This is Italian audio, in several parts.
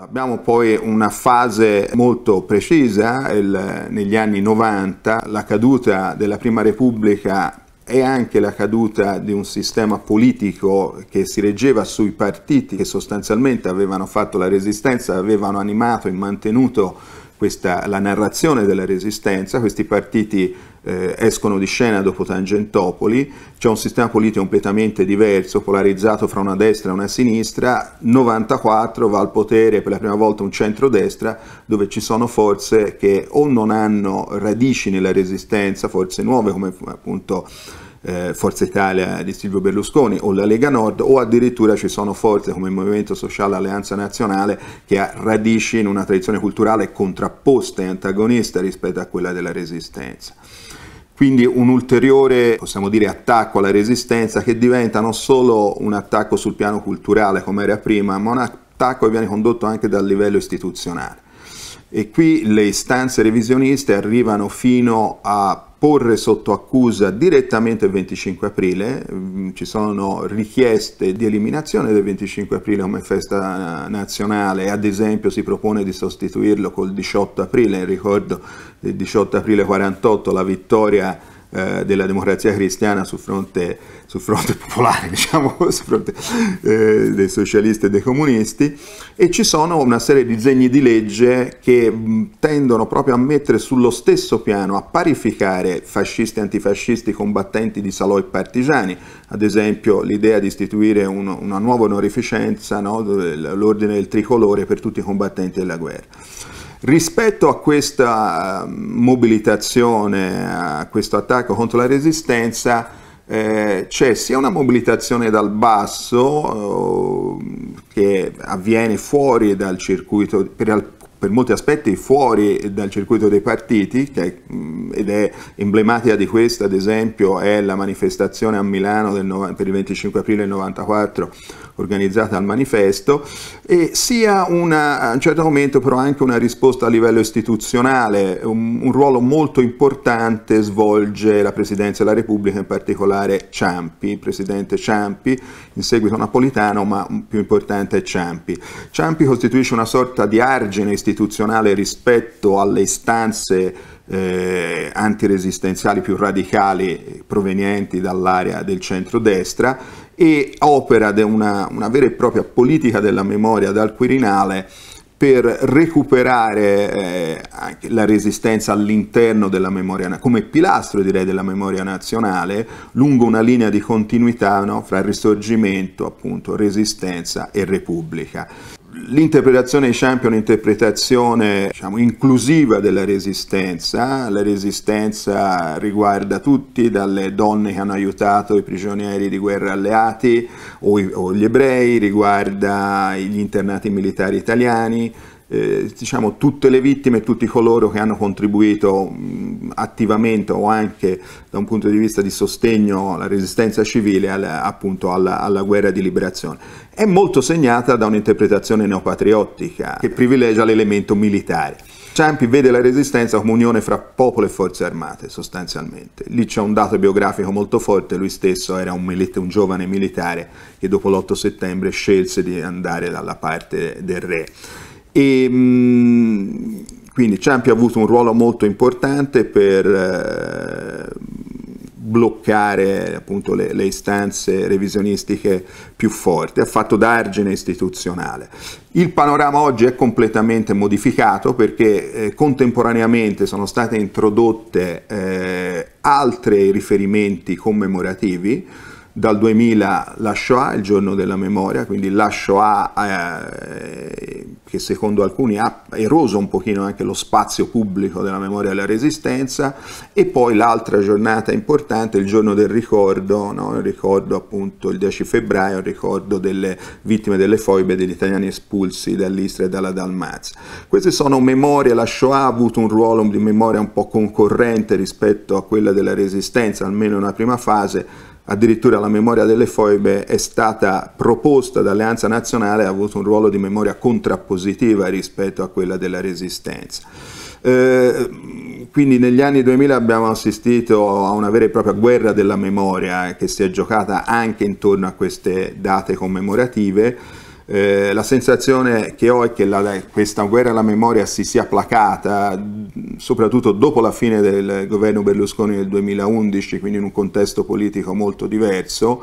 Abbiamo poi una fase molto precisa, eh, il, negli anni 90, la caduta della Prima Repubblica e anche la caduta di un sistema politico che si reggeva sui partiti che sostanzialmente avevano fatto la resistenza, avevano animato e mantenuto questa, la narrazione della resistenza, questi partiti eh, escono di scena dopo Tangentopoli, c'è un sistema politico completamente diverso, polarizzato fra una destra e una sinistra, 94 va al potere per la prima volta un centrodestra dove ci sono forze che o non hanno radici nella resistenza, forze nuove come appunto eh, Forza Italia di Silvio Berlusconi o la Lega Nord o addirittura ci sono forze come il Movimento Sociale Alleanza Nazionale che ha radici in una tradizione culturale contrapposta e antagonista rispetto a quella della resistenza. Quindi un ulteriore, possiamo dire, attacco alla resistenza che diventa non solo un attacco sul piano culturale come era prima, ma un attacco che viene condotto anche dal livello istituzionale. E qui le istanze revisioniste arrivano fino a porre sotto accusa direttamente il 25 aprile, mm, ci sono richieste di eliminazione del 25 aprile come festa nazionale, ad esempio si propone di sostituirlo col 18 aprile, ricordo del 18 aprile 48 la vittoria eh, della democrazia cristiana sul fronte, sul fronte popolare, diciamo, sul fronte eh, dei socialisti e dei comunisti, e ci sono una serie di disegni di legge che tendono proprio a mettere sullo stesso piano, a parificare fascisti e antifascisti, combattenti di Salò e partigiani, ad esempio l'idea di istituire un, una nuova onorificenza, no? l'ordine del tricolore per tutti i combattenti della guerra. Rispetto a questa ehm, mobilitazione, a questo attacco contro la resistenza, eh, c'è sia una mobilitazione dal basso eh, che avviene fuori dal circuito, per per molti aspetti fuori dal circuito dei partiti è, mm, ed è emblematica di questa ad esempio è la manifestazione a Milano del, per il 25 aprile 1994 organizzata al manifesto, e sia una, a un certo momento però anche una risposta a livello istituzionale, un, un ruolo molto importante svolge la Presidenza della Repubblica, in particolare Ciampi, il Presidente Ciampi, in seguito Napolitano, ma più importante è Ciampi. Ciampi costituisce una sorta di argine istituzionale rispetto alle istanze eh, antiresistenziali più radicali provenienti dall'area del centro-destra e opera di una, una, vera e propria politica della memoria dal Quirinale per recuperare eh, la resistenza all'interno della memoria, come pilastro direi della memoria nazionale, lungo una linea di continuità no, fra risorgimento, appunto, resistenza e repubblica. L'interpretazione di Champion è un'interpretazione diciamo, inclusiva della resistenza, la resistenza riguarda tutti, dalle donne che hanno aiutato i prigionieri di guerra alleati o, i, o gli ebrei, riguarda gli internati militari italiani, eh, diciamo, tutte le vittime e tutti coloro che hanno contribuito mh, mm, attivamente o anche da un punto di vista di sostegno alla resistenza civile al, appunto alla, alla guerra di liberazione. È molto segnata da un'interpretazione neopatriottica che privilegia l'elemento militare. Ciampi vede la resistenza come unione fra popolo e forze armate, sostanzialmente. Lì c'è un dato biografico molto forte, lui stesso era un, milita- un giovane militare che dopo l'8 settembre scelse di andare dalla parte del re. E, ehm, quindi Ciampi ha avuto un ruolo molto importante per eh, bloccare appunto, le, le, istanze revisionistiche più forti, ha fatto d'argine istituzionale. Il panorama oggi è completamente modificato perché eh, contemporaneamente sono state introdotte eh, altri riferimenti commemorativi, dal 2000 la Shoah, il giorno della memoria, quindi la Shoah eh, che secondo alcuni ha eroso un pochino anche lo spazio pubblico della memoria della resistenza e poi l'altra giornata importante, il giorno del ricordo, no? il ricordo appunto il 10 febbraio, il ricordo delle vittime delle foibe degli italiani espulsi dall'Istria e dalla Dalmazia. Queste sono memorie, la Shoah ha avuto un ruolo di memoria un po' concorrente rispetto a quella della resistenza, almeno in una prima fase, addirittura la memoria delle foibe è stata proposta dall'Alleanza Nazionale e ha avuto un ruolo di memoria contrappositiva rispetto a quella della Resistenza. Eh, quindi negli anni 2000 abbiamo assistito a una vera e propria guerra della memoria eh, che si è giocata anche intorno a queste date commemorative eh, la sensazione che ho è che la, questa guerra alla memoria si sia placata, soprattutto dopo la fine del governo Berlusconi nel 2011, quindi in un contesto politico molto diverso,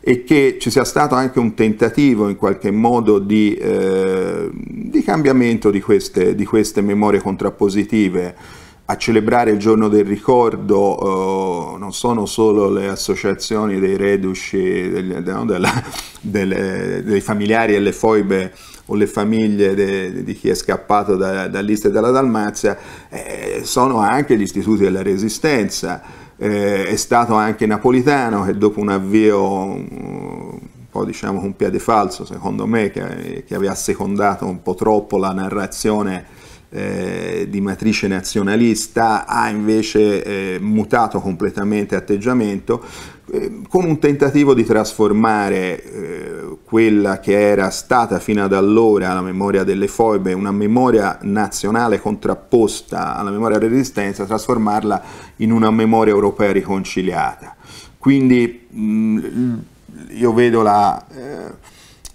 e che ci sia stato anche un tentativo in qualche modo di, eh, di cambiamento di queste, di queste memorie contrappositive a celebrare il giorno del ricordo eh, non sono solo le associazioni dei reduci, degli, no, della, delle, dei familiari e le foibe o le famiglie de, di chi è scappato da, dall'Ista e dalla Dalmazia, eh, sono anche gli istituti della resistenza. Eh, è stato anche Napolitano che dopo un avvio un po' diciamo un piede falso secondo me, che, che aveva secondato un po' troppo la narrazione eh, di matrice nazionalista ha invece eh, mutato completamente atteggiamento eh, con un tentativo di trasformare eh, quella che era stata fino ad allora la memoria delle foibe, una memoria nazionale contrapposta alla memoria della resistenza, trasformarla in una memoria europea riconciliata. Quindi mh, mm, io vedo la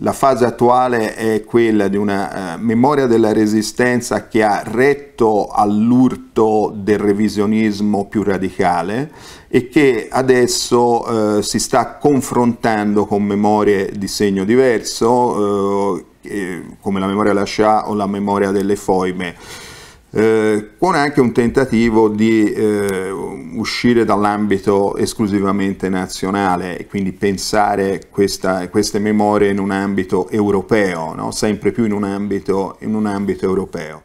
la fase attuale è quella di una eh, memoria della resistenza che ha retto all'urto del revisionismo più radicale e che adesso eh, si sta confrontando con memorie di segno diverso, eh, come la memoria della Shah o la memoria delle foime, eh, con anche un tentativo di eh, uscire dall'ambito esclusivamente nazionale e quindi pensare questa, queste memorie in un ambito europeo, no? sempre più in un ambito, in un ambito europeo.